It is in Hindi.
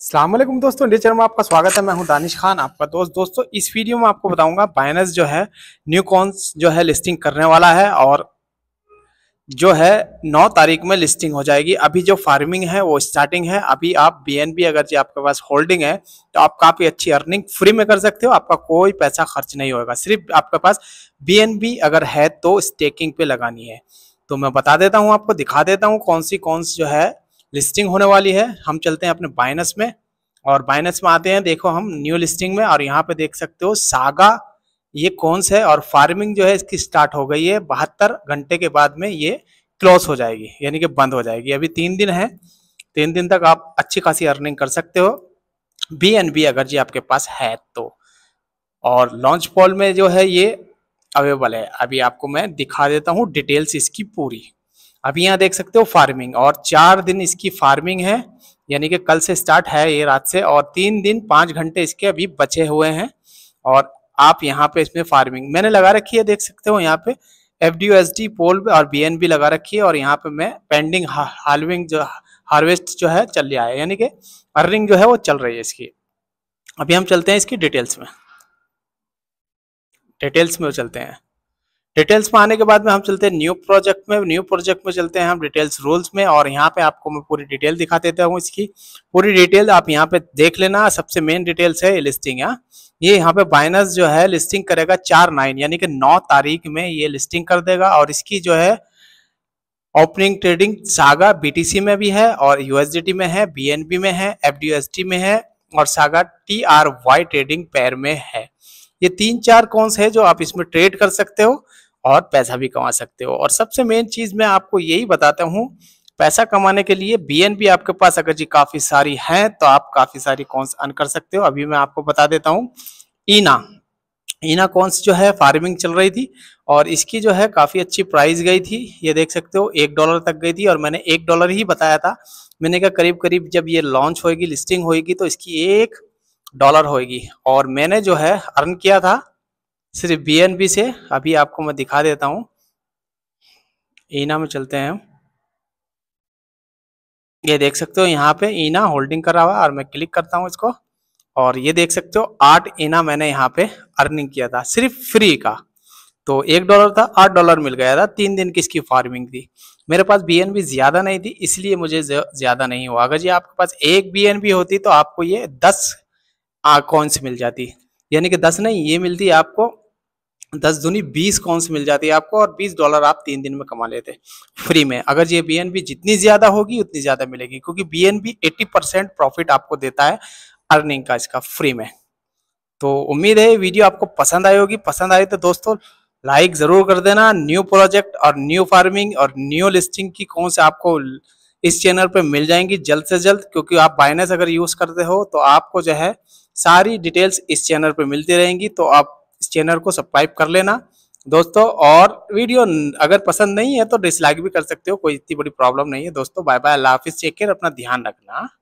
अल्लाम दोस्तों इंडिया चैनल में आपका स्वागत है मैं हूं दानिश खान आपका दोस्त दोस्तों इस वीडियो में आपको बताऊंगा बाइनस जो है न्यू कॉन्स जो है लिस्टिंग करने वाला है और जो है 9 तारीख में लिस्टिंग हो जाएगी अभी जो फार्मिंग है वो स्टार्टिंग है अभी आप बी अगर जी आपके पास होल्डिंग है तो आप काफ़ी अच्छी अर्निंग फ्री में कर सकते हो आपका कोई पैसा खर्च नहीं होगा सिर्फ आपके पास बी अगर है तो स्टेकिंग पे लगानी है तो मैं बता देता हूँ आपको दिखा देता हूँ कौन सी कॉन्स जो है लिस्टिंग होने वाली है हम चलते हैं अपने बाइनस में और बाइनस में आते हैं देखो हम न्यू लिस्टिंग में और यहाँ पे देख सकते हो सागा ये कौन सा है और फार्मिंग जो है इसकी स्टार्ट हो गई है बहत्तर घंटे के बाद में ये क्लोज हो जाएगी यानी कि बंद हो जाएगी अभी तीन दिन है तीन दिन तक आप अच्छी खासी अर्निंग कर सकते हो बी एन बी अगर जी आपके पास है तो और लॉन्च पॉल में जो है ये अवेलेबल है अभी आपको मैं दिखा देता हूँ डिटेल्स इसकी पूरी अभी यहाँ देख सकते हो फार्मिंग और चार दिन इसकी फार्मिंग है यानी कि कल से स्टार्ट है ये रात से और तीन दिन पाँच घंटे इसके अभी बचे हुए हैं और आप यहाँ पे इसमें फार्मिंग मैंने लगा रखी है देख सकते हो यहाँ पे एफ डी एस डी पोल और बी एन बी लगा रखी है और यहाँ पे मैं पेंडिंग हार्विंग जो हार्वेस्ट जो है चल रहा है यानी कि अर्निंग जो है वो चल रही है इसकी अभी हम चलते हैं इसकी डिटेल्स में डिटेल्स में चलते हैं डिटेल्स में आने के बाद में हम चलते हैं न्यू प्रोजेक्ट में न्यू प्रोजेक्ट में चलते हैं हम डिटेल्स रोल्स में और यहाँ पे आपको मैं पूरी डिटेल दिखा देता हूँ इसकी पूरी डिटेल आप यहाँ पे देख लेना सबसे मेन डिटेल्स है लिस्टिंग यहाँ ये यहाँ पे बाइनस जो है लिस्टिंग करेगा चार नाइन यानी कि नौ तारीख में ये लिस्टिंग कर देगा और इसकी जो है ओपनिंग ट्रेडिंग सागा बीटीसी में भी है और यूएसडीटी में है बीएनबी में है एफडीएसटी में है और Saga T R Y trading pair में है ये तीन चार कौन से है जो आप इसमें ट्रेड कर सकते हो और पैसा भी कमा सकते हो और सबसे मेन चीज मैं आपको यही बताता हूँ पैसा कमाने के लिए बीएनबी आपके पास अगर जी काफी सारी हैं तो आप काफी सारी कॉन्स अर्न कर सकते हो अभी मैं आपको बता देता हूँ ईना ईना कॉन्स जो है फार्मिंग चल रही थी और इसकी जो है काफ़ी अच्छी प्राइस गई थी ये देख सकते हो एक डॉलर तक गई थी और मैंने एक डॉलर ही बताया था मैंने कहा करीब करीब जब ये लॉन्च होगी लिस्टिंग होगी तो इसकी एक डॉलर होएगी और मैंने जो है अर्न किया था सिर्फ बी से अभी आपको मैं दिखा देता हूँ ईना में चलते हैं ये देख सकते हो यहाँ पे ईना होल्डिंग करा हुआ और मैं क्लिक करता हूँ इसको और ये देख सकते हो आठ ईना मैंने यहाँ पे अर्निंग किया था सिर्फ फ्री का तो एक डॉलर था आठ डॉलर मिल गया था तीन दिन की इसकी फार्मिंग थी मेरे पास बी ज़्यादा नहीं थी इसलिए मुझे ज़्यादा नहीं हुआ अगर जी आपके पास एक बी होती तो आपको ये दस कॉइन्स मिल जाती यानी कि दस नहीं ये मिलती है आपको दस दुनी बीस कौन सी मिल जाती है आपको और बीस डॉलर आप तीन दिन में कमा लेते फ्री में अगर ये बी जितनी ज्यादा होगी उतनी ज्यादा मिलेगी क्योंकि बी एट्टी परसेंट प्रॉफिट आपको देता है अर्निंग का इसका फ्री में तो उम्मीद है वीडियो आपको पसंद आई होगी पसंद आई तो दोस्तों लाइक जरूर कर देना न्यू प्रोजेक्ट और न्यू फार्मिंग और न्यू लिस्टिंग की कौन से आपको इस चैनल पर मिल जाएंगी जल्द से जल्द क्योंकि आप बाइनेस अगर यूज करते हो तो आपको जो है सारी डिटेल्स इस चैनल पर मिलती रहेंगी तो आप इस चैनल को सब्सक्राइब कर लेना दोस्तों और वीडियो अगर पसंद नहीं है तो डिसलाइक भी कर सकते हो कोई इतनी बड़ी प्रॉब्लम नहीं है दोस्तों बाय बाय अल्लाह हाफिज़ चेक कर अपना ध्यान रखना